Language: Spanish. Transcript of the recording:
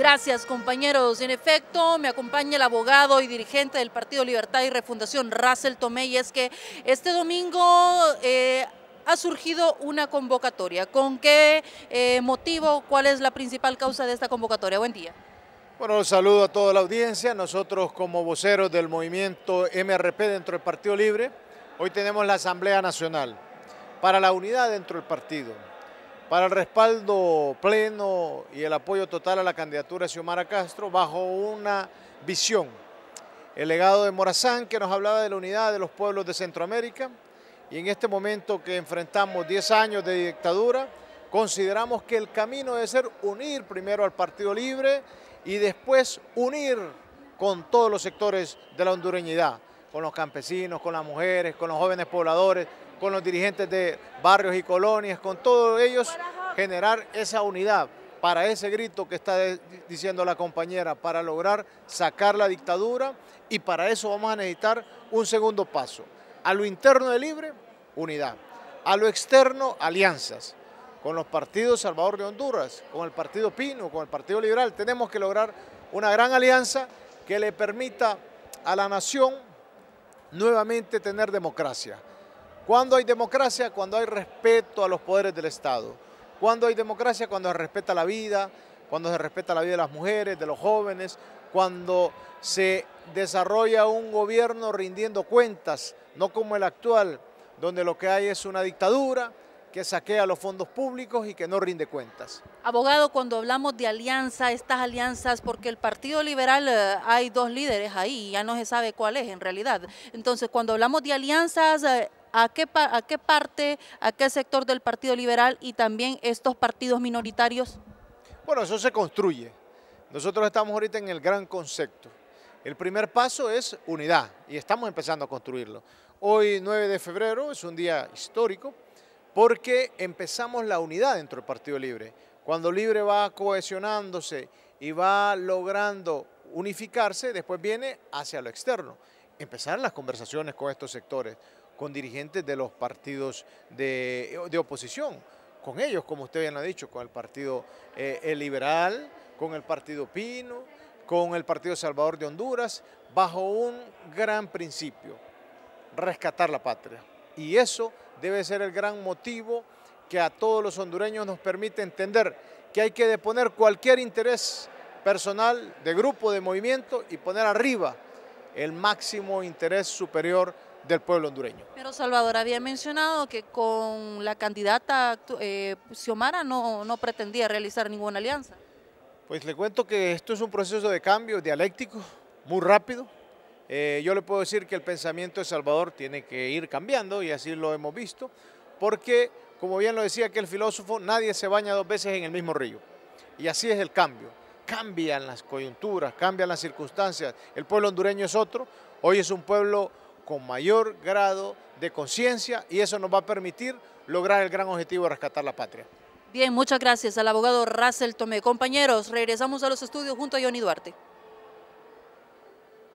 Gracias compañeros. En efecto, me acompaña el abogado y dirigente del Partido Libertad y Refundación, Russell Tomé, y es que este domingo... Eh, ha surgido una convocatoria. ¿Con qué eh, motivo? ¿Cuál es la principal causa de esta convocatoria? Buen día. Bueno, saludo a toda la audiencia. Nosotros como voceros del movimiento MRP dentro del Partido Libre, hoy tenemos la Asamblea Nacional para la unidad dentro del partido para el respaldo pleno y el apoyo total a la candidatura de Xiomara Castro bajo una visión. El legado de Morazán que nos hablaba de la unidad de los pueblos de Centroamérica y en este momento que enfrentamos 10 años de dictadura, consideramos que el camino debe ser unir primero al Partido Libre y después unir con todos los sectores de la hondureñidad, con los campesinos, con las mujeres, con los jóvenes pobladores, con los dirigentes de barrios y colonias, con todos ellos, generar esa unidad para ese grito que está diciendo la compañera, para lograr sacar la dictadura y para eso vamos a necesitar un segundo paso. A lo interno de Libre, unidad. A lo externo, alianzas. Con los partidos Salvador de Honduras, con el Partido Pino, con el Partido Liberal, tenemos que lograr una gran alianza que le permita a la nación nuevamente tener democracia. ¿Cuándo hay democracia? Cuando hay respeto a los poderes del Estado. ¿Cuándo hay democracia? Cuando se respeta la vida, cuando se respeta la vida de las mujeres, de los jóvenes, cuando se desarrolla un gobierno rindiendo cuentas, no como el actual, donde lo que hay es una dictadura que saquea los fondos públicos y que no rinde cuentas. Abogado, cuando hablamos de alianza, estas alianzas, porque el Partido Liberal eh, hay dos líderes ahí, ya no se sabe cuál es en realidad. Entonces, cuando hablamos de alianzas, eh, a qué, parte, a qué sector del Partido Liberal y también estos partidos minoritarios? Bueno, eso se construye. Nosotros estamos ahorita en el gran concepto. El primer paso es unidad y estamos empezando a construirlo. Hoy 9 de febrero es un día histórico porque empezamos la unidad dentro del Partido Libre. Cuando Libre va cohesionándose y va logrando unificarse, después viene hacia lo externo, empezar las conversaciones con estos sectores con dirigentes de los partidos de, oposición, con ellos, como usted bien ha dicho, con el Partido eh, Liberal, con el Partido Pino, con el Partido Salvador de Honduras, bajo un gran principio, rescatar la patria. Y eso debe ser el gran motivo que a todos los hondureños nos permite entender que hay que deponer cualquier interés personal, de grupo, de movimiento y poner arriba el máximo interés superior del pueblo hondureño. Pero Salvador había mencionado que con la candidata eh, Xiomara no, no pretendía realizar ninguna alianza. Pues le cuento que esto es un proceso de cambio dialéctico, muy rápido. Eh, yo le puedo decir que el pensamiento de Salvador tiene que ir cambiando y así lo hemos visto, porque como bien lo decía aquel filósofo, nadie se baña dos veces en el mismo río. Y así es el cambio. Cambian las coyunturas, cambian las circunstancias. El pueblo hondureño es otro. Hoy es un pueblo con mayor grado de conciencia y eso nos va a permitir lograr el gran objetivo de rescatar la patria. Bien, muchas gracias al abogado Russell Tomé. Compañeros, regresamos a los estudios junto a Johnny Duarte.